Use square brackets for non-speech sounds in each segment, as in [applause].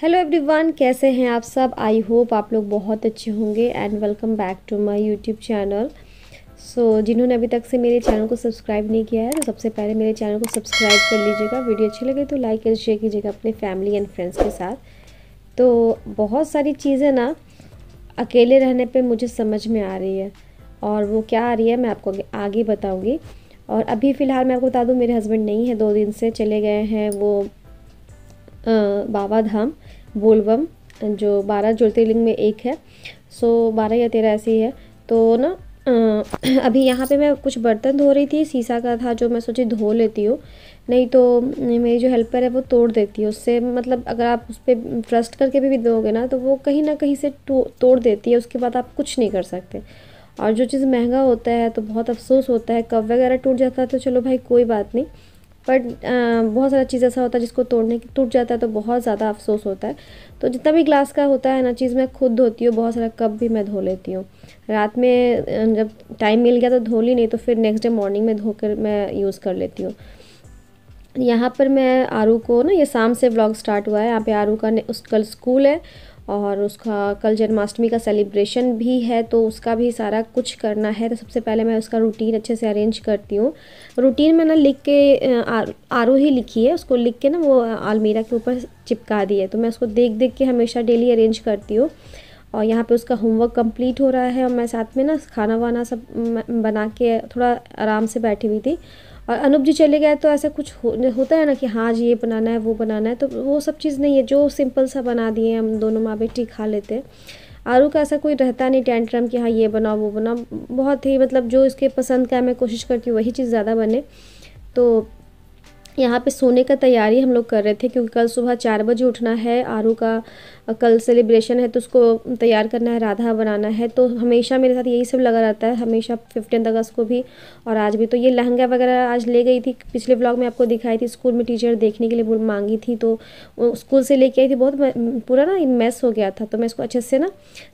hello everyone कैसे हैं आप सब आई होप आप लोग बहुत अच्छे होंगे and welcome back to my YouTube channel so जिन्होंने अभी तक से मेरे चैनल को सब्सक्राइब नहीं किया है तो सबसे पहले मेरे चैनल को सब्सक्राइब कर लीजिएगा वीडियो अच्छी लगे तो लाइक एंड शेयर कीजिएगा अपने फैमिली एंड फ्रेंड्स के साथ तो बहुत सारी चीज़ें ना अकेले रहने पर मुझे समझ में आ रही है और वो क्या आ रही है मैं आपको आगे बताऊँगी और अभी फ़िलहाल मैं आपको बता दूँ मेरे हस्बैंड नहीं है दो दिन से चले गए हैं वो बाबा धाम बोलबम जो बारह ज्योतिर्लिंग में एक है सो बारह या तेरह ऐसी है तो ना [clears throat] अभी यहाँ पे मैं कुछ बर्तन धो रही थी शीशा का था जो मैं सोची धो लेती हूँ नहीं तो मेरी जो हेल्पर है वो तोड़ देती है उससे मतलब अगर आप उस पर ट्रस्ट करके भी, दोगे ना तो वो कहीं ना कहीं से तोड़ देती है उसके बाद आप कुछ नहीं कर सकते और जो चीज़ महंगा होता है तो बहुत अफसोस होता है कप वगैरह टूट जाता है तो चलो भाई कोई बात नहीं बट uh, बहुत सारा चीज़ ऐसा होता है जिसको तोड़ने की टूट जाता है तो बहुत ज़्यादा अफसोस होता है तो जितना भी ग्लास का होता है ना चीज़ मैं खुद धोती हूँ बहुत सारा कप भी मैं धो लेती हूँ रात में जब टाइम मिल गया तो धो ली नहीं तो फिर नेक्स्ट डे मॉर्निंग में धोकर मैं यूज़ कर लेती हूँ यहाँ पर मैं आरू को ना ये शाम से ब्लॉग स्टार्ट हुआ है यहाँ पे आरू का उस कल स्कूल है और उसका कल जन्माष्टमी का सेलिब्रेशन भी है तो उसका भी सारा कुछ करना है तो सबसे पहले मैं उसका रूटीन अच्छे से अरेंज करती हूँ रूटीन मैंने लिख के आर ही लिखी है उसको लिख के ना वो आलमीरा के ऊपर चिपका दी है तो मैं उसको देख देख के हमेशा डेली अरेंज करती हूँ और यहाँ पे उसका होमवर्क कंप्लीट हो रहा है और मैं साथ में ना खाना वाना सब बना के थोड़ा आराम से बैठी हुई थी और अनूप जी चले गए तो ऐसा कुछ हो, होता है ना कि हाँ जी ये बनाना है वो बनाना है तो वो सब चीज़ नहीं है जो सिंपल सा बना दिए हम दोनों माँ बेटी खा लेते हैं आरू का ऐसा कोई रहता नहीं टेंट्रम कि हाँ ये बनाओ वो बनाओ बहुत ही मतलब जो इसके पसंद का है मैं कोशिश करती हूँ वही चीज़ ज़्यादा बने तो यहाँ पे सोने का तैयारी हम लोग कर रहे थे क्योंकि कल सुबह चार बजे उठना है आरू का कल सेलिब्रेशन है तो उसको तैयार करना है राधा बनाना है तो हमेशा मेरे साथ यही सब लगा रहता है हमेशा फिफ्टीन अगस्त को भी और आज भी तो ये लहंगा वगैरह आज ले गई थी पिछले ब्लॉग में आपको दिखाई थी स्कूल में टीचर देखने के लिए मांगी थी तो स्कूल से लेके आई थी बहुत पूरा ना मैस हो गया था तो मैं इसको अच्छे से ना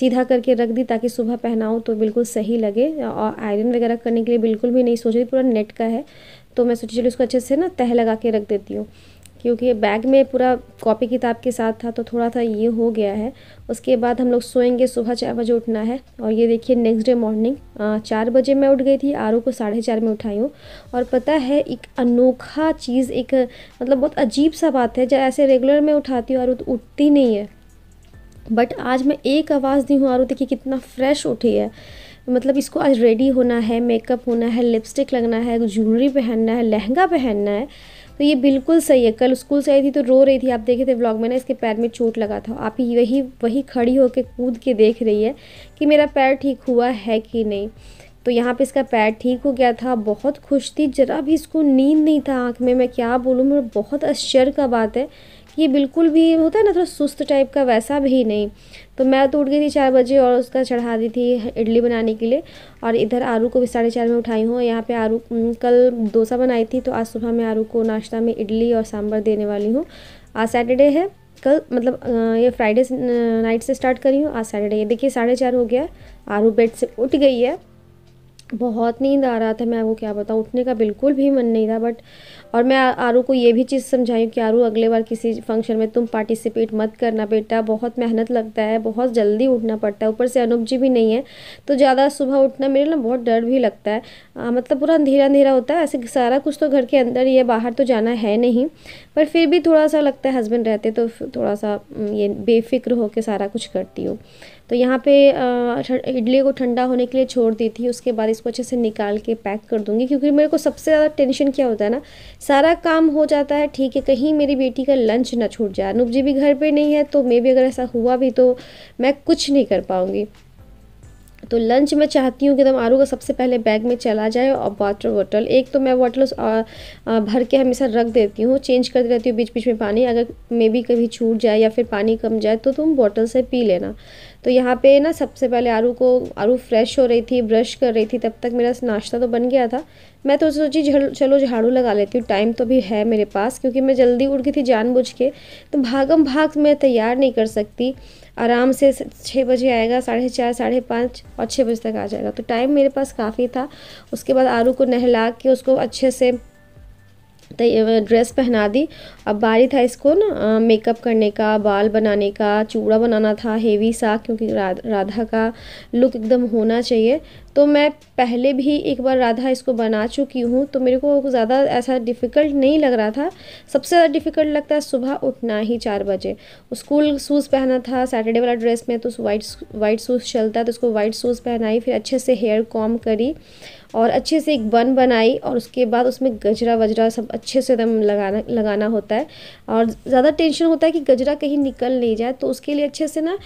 सीधा करके रख दी ताकि सुबह पहनाऊँ तो बिल्कुल सही लगे और आयरन वगैरह करने के लिए बिल्कुल भी नहीं सोच रही पूरा नेट का है तो मैं सोची चलो इसको अच्छे से ना तह लगा के रख देती हूँ क्योंकि बैग में पूरा कॉपी किताब के साथ था तो थोड़ा सा ये हो गया है उसके बाद हम लोग सोएंगे सुबह चार बजे उठना है और ये देखिए नेक्स्ट डे मॉर्निंग चार बजे मैं उठ गई थी आरू को साढ़े चार में उठाई हूँ और पता है एक अनोखा चीज़ एक मतलब बहुत अजीब सा बात है जब ऐसे रेगुलर में उठाती हूँ आरू तो उठती नहीं है बट आज मैं एक आवाज़ दी हूँ आरू देखिए कितना फ्रेश उठी है मतलब इसको आज रेडी होना है मेकअप होना है लिपस्टिक लगना है ज्वेलरी पहनना है लहंगा पहनना है तो ये बिल्कुल सही है कल स्कूल से आई थी तो रो रही थी आप देखे थे व्लॉग में ना इसके पैर में चोट लगा था आप ही वही वही खड़ी होकर कूद के देख रही है कि मेरा पैर ठीक हुआ है कि नहीं तो यहाँ पे इसका पैर ठीक हो गया था बहुत खुश थी ज़रा भी इसको नींद नहीं था आँख में मैं क्या बोलूँ मेरा बहुत आश्चर्य का बात है कि ये बिल्कुल भी होता है ना थोड़ा सुस्त टाइप का वैसा भी नहीं तो मैं तो उठ गई थी चार बजे और उसका चढ़ा दी थी इडली बनाने के लिए और इधर आरू को भी साढ़े चार में उठाई हूँ यहाँ पे आरू कल डोसा बनाई थी तो आज सुबह मैं आरू को नाश्ता में इडली और सांभर देने वाली हूँ आज सैटरडे है कल मतलब ये फ्राइडे नाइट से स्टार्ट करी हूँ आज सैटरडे ये देखिए साढ़े चार हो गया आरू बेड से उठ गई है बहुत नींद आ रहा था मैं वो क्या बताऊँ उठने का बिल्कुल भी मन नहीं था बट और मैं आरू को ये भी चीज़ समझाई कि आरू अगले बार किसी फंक्शन में तुम पार्टिसिपेट मत करना बेटा बहुत मेहनत लगता है बहुत जल्दी उठना पड़ता है ऊपर से अनुप जी भी नहीं है तो ज़्यादा सुबह उठना मेरे ना बहुत डर भी लगता है आ, मतलब पूरा अंधेरा अंधेरा होता है ऐसे सारा कुछ तो घर के अंदर ही है बाहर तो जाना है नहीं पर फिर भी थोड़ा सा लगता है हस्बैंड रहते तो थोड़ा सा ये बेफिक्र होकर सारा कुछ करती हूँ तो यहाँ पे इडली को ठंडा होने के लिए छोड़ दी थी उसके बाद इस इसको अच्छे से निकाल के पैक कर दूंगी क्योंकि मेरे को सबसे ज़्यादा टेंशन क्या होता है ना सारा काम हो जाता है ठीक है कहीं मेरी बेटी का लंच ना छूट जाए अनूप जी भी घर पर नहीं है तो मे भी अगर ऐसा हुआ भी तो मैं कुछ नहीं कर पाऊँगी तो लंच मैं चाहती हूँ कि तब आरू का सबसे पहले बैग में चला जाए और वाटर बॉटल एक तो मैं बॉटल भर के हमेशा रख देती हूँ चेंज करती रहती हूँ बीच बीच में पानी अगर मे भी कभी छूट जाए या फिर पानी कम जाए तो तुम बॉटल से पी लेना तो यहाँ पे ना सबसे पहले आरू को आरू फ्रेश हो रही थी ब्रश कर रही थी तब तक मेरा नाश्ता तो बन गया था मैं तो सोची चलो झाड़ू लगा लेती हूँ टाइम तो भी है मेरे पास क्योंकि मैं जल्दी उड़ गई थी जानबूझ के तो भागम भाग मैं तैयार नहीं कर सकती आराम से छः बजे आएगा साढ़े चार साढ़े पाँच और छः बजे तक आ जाएगा तो टाइम मेरे पास काफ़ी था उसके बाद आरू को नहला के उसको अच्छे से ड्रेस पहना दी अब बारी था इसको ना मेकअप करने का बाल बनाने का चूड़ा बनाना था हेवी सा क्योंकि राधा का लुक एकदम होना चाहिए तो मैं पहले भी एक बार राधा इसको बना चुकी हूँ तो मेरे को ज़्यादा ऐसा डिफ़िकल्ट नहीं लग रहा था सबसे ज़्यादा डिफ़िकल्ट लगता है सुबह उठना ही चार बजे स्कूल शूज़ पहना था सैटरडे वाला ड्रेस में तो वाइट वाइट शूज़ चलता है तो उसको वाइट शूज़ पहनाई फिर अच्छे से हेयर कॉम करी और अच्छे से एक बन बनाई और उसके बाद उसमें गजरा वजरा सब अच्छे से एकदम लगाना लगाना होता है और ज़्यादा टेंशन होता है कि गजरा कहीं निकल नहीं जाए तो उसके लिए अच्छे से ना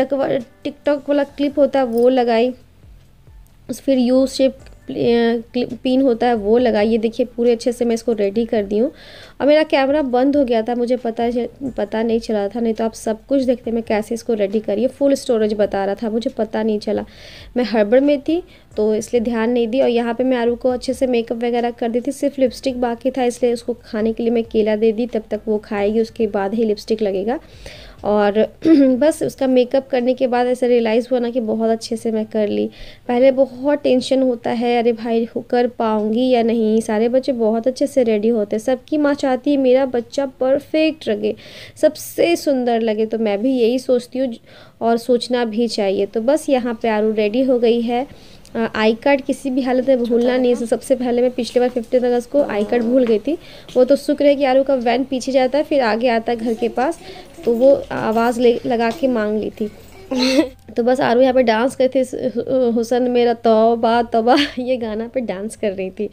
टकवा टिकटॉक वाला क्लिप होता है वो लगाई फिर यू शेप पिन होता है वो लगाइए देखिए पूरे अच्छे से मैं इसको रेडी कर दी हूँ और मेरा कैमरा बंद हो गया था मुझे पता पता नहीं चला था नहीं तो आप सब कुछ देखते मैं कैसे इसको रेडी करिए फुल स्टोरेज बता रहा था मुझे पता नहीं चला मैं हड़बड़ में थी तो इसलिए ध्यान नहीं दी और यहाँ पे मैं आरू को अच्छे से मेकअप वगैरह कर दी थी सिर्फ लिपस्टिक बाकी था इसलिए उसको खाने के लिए मैं केला दे दी तब तक वो खाएगी उसके बाद ही लिपस्टिक लगेगा और [clears throat] बस उसका मेकअप करने के बाद ऐसा रियलाइज़ हुआ ना कि बहुत अच्छे से मैं कर ली पहले बहुत टेंशन होता है अरे भाई कर पाऊँगी या नहीं सारे बच्चे बहुत अच्छे से रेडी होते सबकी माँ चाहती है मेरा बच्चा परफेक्ट लगे सबसे सुंदर लगे तो मैं भी यही सोचती हूँ और सोचना भी चाहिए तो बस यहाँ पर आरू रेडी हो गई है आई कार्ड किसी भी हालत में भूलना नहीं है सबसे पहले मैं पिछले बार फिफ्टीन अगस्त को आई कार्ड भूल गई थी वो तो शुक्र है कि आरू का वैन पीछे जाता है फिर आगे आता है घर के पास तो वो आवाज़ लगा के मांग ली थी [laughs] तो बस आरू यहाँ पे डांस करते थे हुसन मेरा तोबा तोबा [laughs] ये गाना पे डांस कर रही थी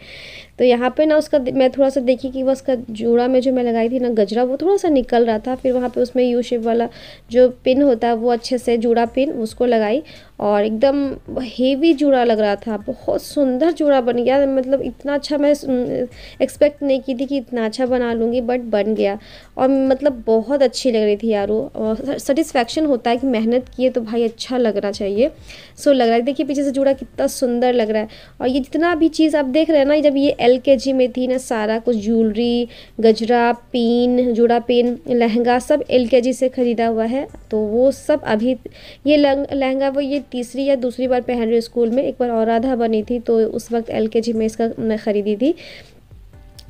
तो यहाँ पे ना उसका मैं थोड़ा सा देखी कि वह उसका जोड़ा में जो मैं लगाई थी ना गजरा वो थोड़ा सा निकल रहा था फिर वहाँ पे उसमें यू शेप वाला जो पिन होता है वो अच्छे से जूड़ा पिन उसको लगाई और एकदम हेवी जूड़ा लग रहा था बहुत सुंदर जूड़ा बन गया मतलब इतना अच्छा मैं एक्सपेक्ट नहीं की थी कि इतना अच्छा बना लूँगी बट बन गया और मतलब बहुत अच्छी लग रही थी यारो और सेटिस्फैक्शन होता है कि मेहनत किए तो भाई अच्छा अच्छा लगना चाहिए सो लग रहा है देखिए पीछे से जुड़ा कितना सुंदर लग रहा है और ये जितना भी चीज़ आप देख रहे हैं ना जब ये एल में थी ना सारा कुछ ज्वेलरी गजरा पिन जुड़ा पिन लहंगा सब एल से ख़रीदा हुआ है तो वो सब अभी ये लहंगा वो ये तीसरी या दूसरी बार पहन रही स्कूल में एक बार और आधा बनी थी तो उस वक्त एल में इसका मैं खरीदी थी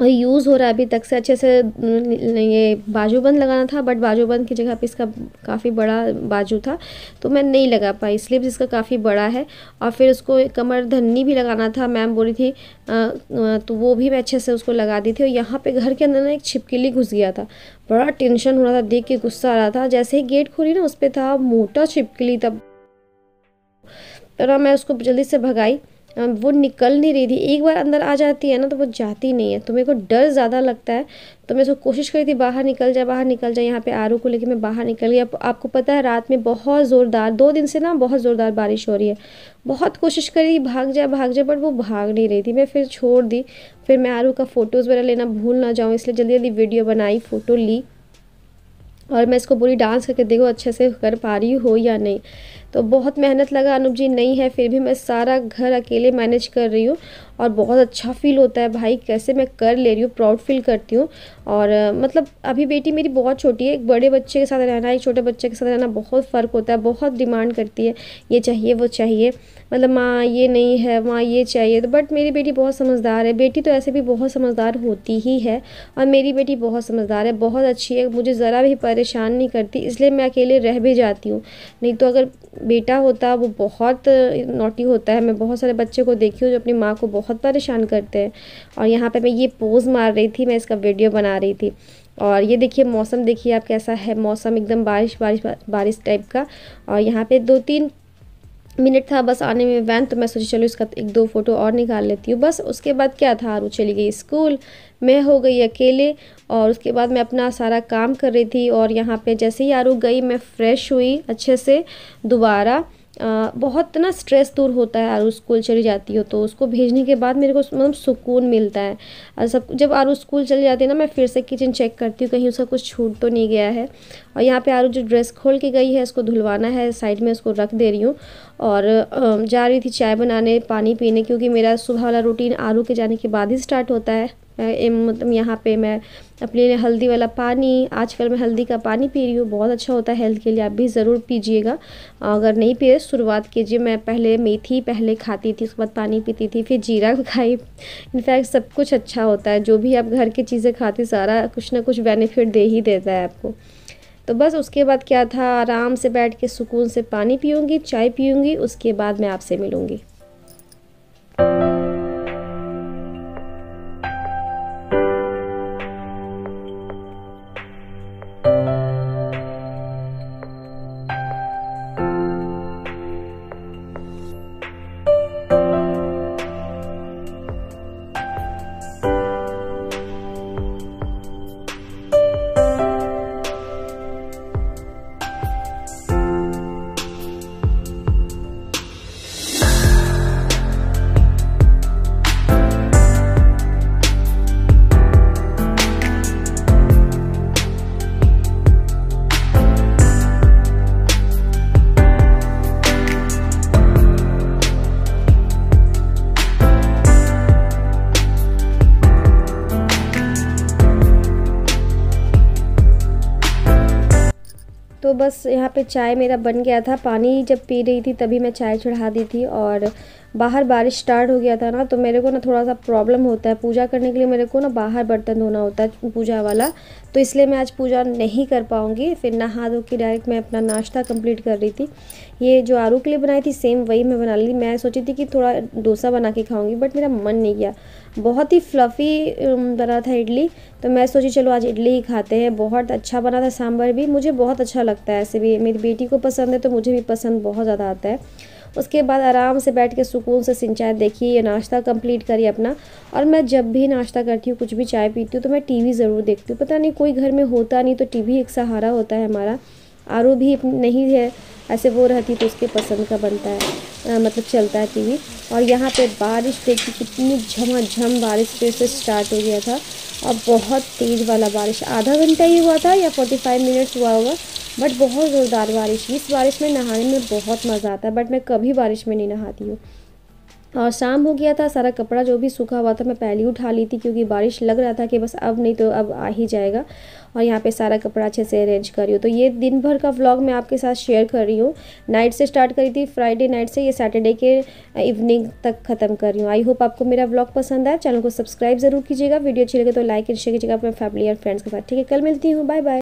यूज़ हो रहा है अभी तक से अच्छे से ये बाजूबंद लगाना था बट बाजूबंद की जगह पे इसका काफ़ी बड़ा बाजू था तो मैं नहीं लगा पाई स्लीव इसका काफ़ी बड़ा है और फिर उसको कमर धन्नी भी लगाना था मैम बोली थी आ, तो वो भी मैं अच्छे से उसको लगा दी थी और यहाँ पे घर के अंदर ना एक छिपकली घुस गया था बड़ा टेंशन हो रहा था देख के गुस्सा आ रहा था जैसे ही गेट खोली ना उस पर था मोटा छिपकली तब तरह तो मैं उसको जल्दी से भगाई वो निकल नहीं रही थी एक बार अंदर आ जाती है ना तो वो जाती नहीं है तो मेरे को डर ज़्यादा लगता है तो मैं उसको कोशिश करी थी बाहर निकल जाए बाहर निकल जाए यहाँ पे आरू को लेके मैं बाहर निकल गया आपको पता है रात में बहुत ज़ोरदार दो दिन से ना बहुत ज़ोरदार बारिश हो रही है बहुत कोशिश करी भाग जाए भाग जाए बट वो भाग नहीं रही थी मैं फिर छोड़ दी फिर मैं आरू का फ़ोटोज़ वगैरह लेना भूल ना जाऊँ इसलिए जल्दी जल्दी वीडियो बनाई फ़ोटो ली और मैं इसको पूरी डांस करके देखो अच्छे से कर पा रही हो या नहीं तो बहुत मेहनत लगा अनूप जी नहीं है फिर भी मैं सारा घर अकेले मैनेज कर रही हूँ और बहुत अच्छा फील होता है भाई कैसे मैं कर ले रही हूँ प्राउड फील करती हूँ और मतलब अभी बेटी मेरी बहुत छोटी है एक बड़े बच्चे के साथ रहना एक छोटे बच्चे के साथ रहना बहुत फ़र्क होता है बहुत डिमांड करती है ये चाहिए वो चाहिए मतलब माँ ये नहीं है माँ ये चाहिए तो बट मेरी बेटी बहुत समझदार है बेटी तो ऐसे भी बहुत समझदार होती ही है और मेरी बेटी बहुत समझदार है बहुत अच्छी है मुझे ज़रा भी परेशान नहीं करती इसलिए मैं अकेले रह भी जाती हूँ नहीं तो अगर बेटा होता वो बहुत नोटी होता है मैं बहुत सारे बच्चे को देखी हूँ जो अपनी माँ को बहुत परेशान करते हैं और यहाँ पे मैं ये पोज़ मार रही थी मैं इसका वीडियो बना रही थी और ये देखिए मौसम देखिए आप कैसा है मौसम एकदम बारिश बारिश बारिश टाइप का और यहाँ पे दो तीन मिनट था बस आने में वैन तो मैं सोची चलो इसका एक दो फ़ोटो और निकाल लेती हूँ बस उसके बाद क्या था आरू चली गई स्कूल मैं हो गई अकेले और उसके बाद मैं अपना सारा काम कर रही थी और यहाँ पे जैसे ही आरू गई मैं फ़्रेश हुई अच्छे से दोबारा बहुत ना स्ट्रेस दूर होता है आरू स्कूल चली जाती हो तो उसको भेजने के बाद मेरे को मतलब सुकून मिलता है और सब जब आरू स्कूल चली जाती है ना मैं फिर से किचन चेक करती हूँ कहीं उसका कुछ छूट तो नहीं गया है और यहाँ पे आरू जो ड्रेस खोल के गई है उसको धुलवाना है साइड में उसको रख दे रही हूँ और जा रही थी चाय बनाने पानी पीने क्योंकि मेरा सुबह वाला रूटीन आरू के जाने के बाद ही स्टार्ट होता है मतलब यहाँ पे मैं अपने लिए हल्दी वाला पानी आजकल मैं हल्दी का पानी पी रही हूँ बहुत अच्छा होता है हेल्थ के लिए आप भी ज़रूर पीजिएगा अगर नहीं पिए शुरुआत कीजिए मैं पहले मेथी पहले खाती थी उसके बाद पानी पीती थी फिर जीरा [laughs] खाई इनफैक्ट सब कुछ अच्छा होता है जो भी आप घर की चीज़ें खाते सारा कुछ ना कुछ बेनिफिट दे ही देता है आपको तो बस उसके बाद क्या था आराम से बैठ के सुकून से पानी पीऊँगी चाय पीऊँगी उसके बाद मैं आपसे मिलूँगी बस यहाँ पे चाय मेरा बन गया था पानी जब पी रही थी तभी मैं चाय चढ़ा दी थी और बाहर बारिश स्टार्ट हो गया था ना तो मेरे को ना थोड़ा सा प्रॉब्लम होता है पूजा करने के लिए मेरे को ना बाहर बर्तन धोना होता है पूजा वाला तो इसलिए मैं आज पूजा नहीं कर पाऊँगी फिर नहा धो के डायरेक्ट मैं अपना नाश्ता कंप्लीट कर रही थी ये जो आरू के लिए बनाई थी सेम वही मैं बना ली मैं सोची थी कि थोड़ा डोसा बना के खाऊँगी बट मेरा मन नहीं गया बहुत ही फ्लफ़ी बना था इडली तो मैं सोची चलो आज इडली ही खाते हैं बहुत अच्छा बना था सांभर भी मुझे बहुत अच्छा लगता है ऐसे भी मेरी बेटी को पसंद है तो मुझे भी पसंद बहुत ज़्यादा आता है उसके बाद आराम से बैठ के सुकून से सिंचाई देखिए या नाश्ता कंप्लीट करिए अपना और मैं जब भी नाश्ता करती हूँ कुछ भी चाय पीती हूँ तो मैं टीवी ज़रूर देखती हूँ पता नहीं कोई घर में होता नहीं तो टीवी एक सहारा होता है हमारा आर भी नहीं है ऐसे वो रहती तो उसके पसंद का बनता है आ, मतलब चलता है टीवी और यहाँ पे बारिश देखती कितनी झमाझम बारिश फिर से स्टार्ट हो गया था और बहुत तेज़ वाला बारिश आधा घंटा ही हुआ था या 45 मिनट्स हुआ होगा बट बहुत ज़ोरदार बारिश इस बारिश में नहाने में बहुत मज़ा आता है बट मैं कभी बारिश में नहीं नहाती हूँ और शाम हो गया था सारा कपड़ा जो भी सूखा हुआ था मैं पहले ही उठा ली थी क्योंकि बारिश लग रहा था कि बस अब नहीं तो अब आ ही जाएगा और यहाँ पे सारा कपड़ा अच्छे से अरेंज कर रही हूँ तो ये दिन भर का व्लॉग मैं आपके साथ शेयर कर रही हूँ नाइट से स्टार्ट करी थी फ्राइडे नाइट से ये सैटरडे के इवनिंग तक ख़त्म कर रही हूँ आई होप आपको मेरा व्लॉग पसंद आया चैनल को सब्सक्राइब जरूर कीजिएगा वीडियो अच्छी लगे तो लाइक एंड शेयर कीजिएगा अपने फैमिली और फ्रेंड्स के साथ ठीक है कल मिलती हूँ बाय बाय